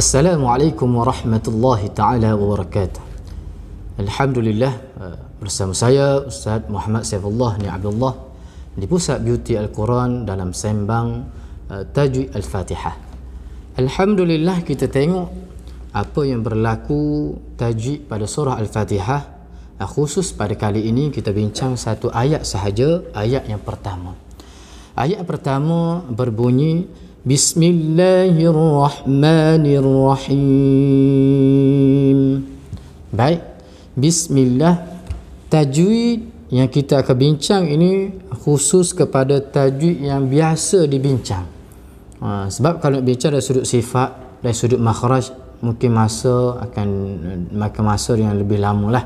Assalamualaikum warahmatullahi taala wabarakatuh. Alhamdulillah eh, bersama saya Ustaz Muhammad Saifullah ni Abdullah di Pusat Beauty Al-Quran dalam sembang eh, Tajwid Al-Fatihah. Alhamdulillah kita tengok apa yang berlaku tajwid pada surah Al-Fatihah eh, khusus pada kali ini kita bincang satu ayat sahaja ayat yang pertama. Ayat pertama berbunyi بسم الله الرحمن الرحيم baik bismillah tajwid yang kita akan bincang ini khusus kepada tajwid yang biasa dibincang ha, sebab kalau nak bincang dari sudut sifat dari sudut makhraj mungkin masa akan makan masa yang lebih lama lah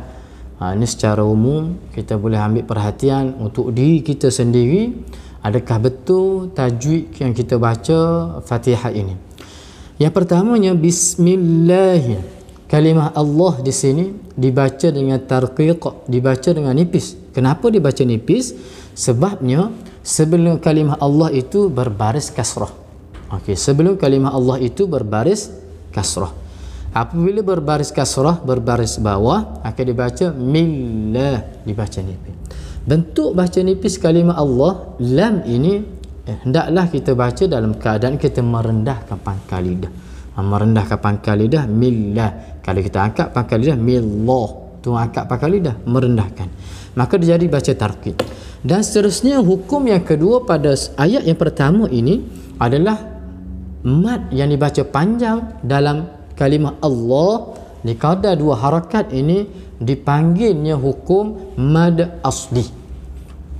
ha, ini secara umum kita boleh ambil perhatian untuk diri kita sendiri adakah betul tajwid yang kita baca Fatihah ini yang pertamanya bismillah kalimah Allah di sini dibaca dengan tarqiq dibaca dengan nipis kenapa dibaca nipis sebabnya sebelum kalimah Allah itu berbaris kasrah okey sebelum kalimah Allah itu berbaris kasrah apabila berbaris kasrah berbaris bawah akan dibaca millah dibaca nipis bentuk baca nipis kalimah Allah lam ini eh, hendaklah kita baca dalam keadaan kita merendahkan pangkal lidah ha, merendahkan pangkal lidah millah kalau kita angkat pangkal lidah millah tu angkat pangkal lidah merendahkan maka dia jadi baca tarkid dan seterusnya hukum yang kedua pada ayat yang pertama ini adalah mat yang dibaca panjang dalam kalimah Allah ni kadar dua harakat ini dipanggilnya hukum mad asli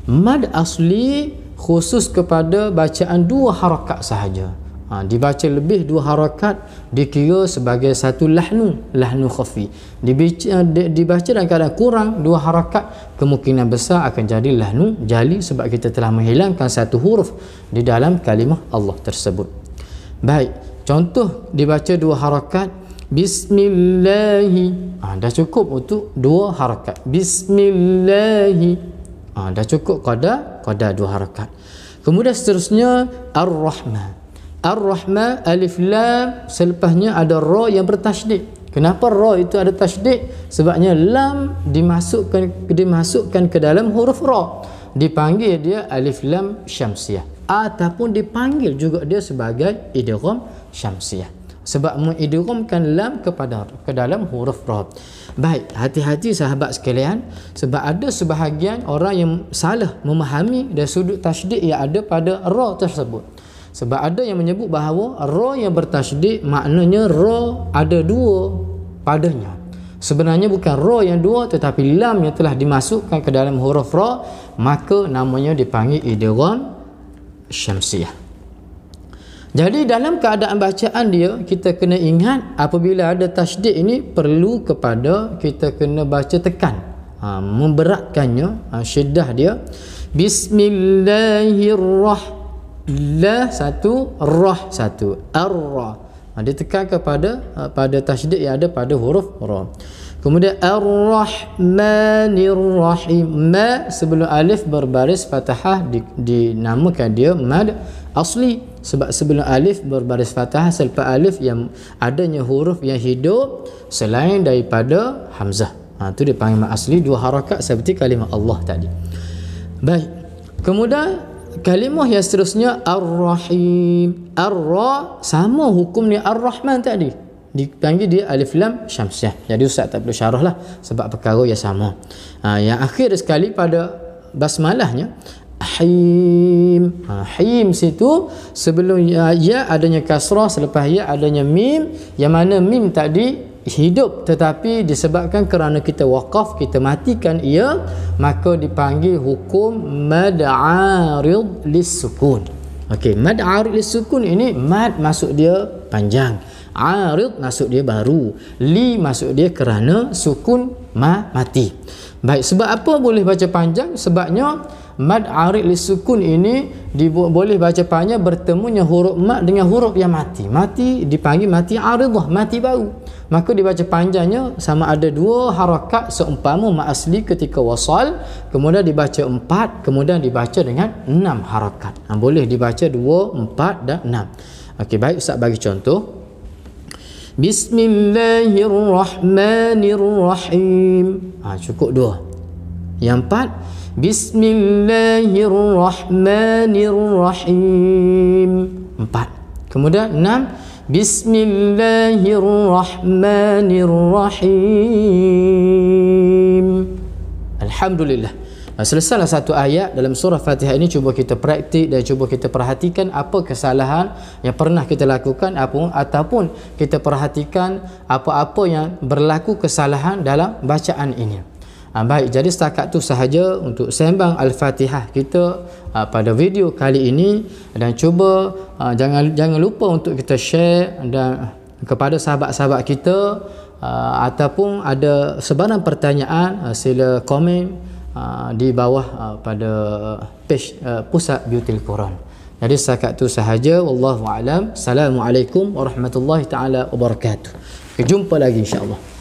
mad asli khusus kepada bacaan dua harakat sahaja ha, dibaca lebih dua harakat dikira sebagai satu lahnu lahnu khafi dibaca, dibaca dan kadang kurang dua harakat kemungkinan besar akan jadi lahnu jali sebab kita telah menghilangkan satu huruf di dalam kalimah Allah tersebut baik contoh dibaca dua harakat Bismillahi Ha, dah cukup untuk dua harakat. Bismillah. Ha, ah, dah cukup kada kada dua harakat. Kemudian seterusnya Ar-Rahman. Ar-Rahman alif lam selepasnya ada ra yang bertasydid. Kenapa ra itu ada tasydid? Sebabnya lam dimasukkan dimasukkan ke dalam huruf ra. Dipanggil dia alif lam syamsiah ataupun dipanggil juga dia sebagai idgham syamsiah sebab mengidromkan lam kepada ke dalam huruf rob. Baik, hati-hati sahabat sekalian sebab ada sebahagian orang yang salah memahami dari sudut tasydid yang ada pada ra tersebut. Sebab ada yang menyebut bahawa ra yang bertasydid maknanya ra ada dua padanya. Sebenarnya bukan ra yang dua tetapi lam yang telah dimasukkan ke dalam huruf ra maka namanya dipanggil idgham syamsiah. Jadi dalam keadaan bacaan dia kita kena ingat apabila ada tasydid ini perlu kepada kita kena baca tekan ha, memberatkannya ha, syedah dia Bismillahirrahmanirrahim satu rah satu arra ha, dia tekan kepada ha, pada tasydid yang ada pada huruf ra Kemudian Ar-Rahmanir Rahim. Ma sebelum alif berbaris fathah di, dinamakan dia mad asli sebab sebelum alif berbaris fathah selepas alif yang adanya huruf yang hidup selain daripada hamzah. Ha tu dia panggil mad asli dua harakat seperti kalimah Allah tadi. Baik. Kemudian kalimah yang seterusnya Ar-Rahim. Ar-Ra sama hukum ni Ar-Rahman tadi dipanggil dia alif lam syamsiah jadi ustaz tak perlu syarah lah sebab perkara yang sama ha, yang akhir sekali pada basmalahnya Ahim Ahim ha, situ sebelum ya, ya adanya kasrah selepas ya adanya mim yang mana mim tadi hidup tetapi disebabkan kerana kita wakaf kita matikan ia maka dipanggil hukum Mad mad'arid lis sukun okey mad'arid lis sukun ini mad masuk dia panjang arid masuk dia baru li masuk dia kerana sukun ma mati baik sebab apa boleh baca panjang sebabnya mad arid li sukun ini boleh baca panjang bertemunya huruf ma dengan huruf yang mati mati dipanggil mati aridah mati baru maka dibaca panjangnya sama ada dua harakat seumpama ma asli ketika wasal kemudian dibaca empat kemudian dibaca dengan enam harakat ha, boleh dibaca dua empat dan enam Okey baik Ustaz bagi contoh Bismillahirrahmanirrahim. Ha, cukup dua. Yang empat. Bismillahirrahmanirrahim. Empat. Kemudian enam. Bismillahirrahmanirrahim. Alhamdulillah. Nah, ha, selesailah satu ayat dalam surah Fatihah ini cuba kita praktik dan cuba kita perhatikan apa kesalahan yang pernah kita lakukan apapun ataupun kita perhatikan apa-apa yang berlaku kesalahan dalam bacaan ini. Ha, baik, jadi setakat tu sahaja untuk sembang Al-Fatihah kita ha, pada video kali ini dan cuba ha, jangan jangan lupa untuk kita share dan kepada sahabat-sahabat kita ha, ataupun ada sebarang pertanyaan ha, sila komen uh, di bawah uh, pada page uh, pusat Beautiful Quran. Jadi setakat itu sahaja wallahu alam. Assalamualaikum warahmatullahi taala wabarakatuh. Kita jumpa lagi insya-Allah.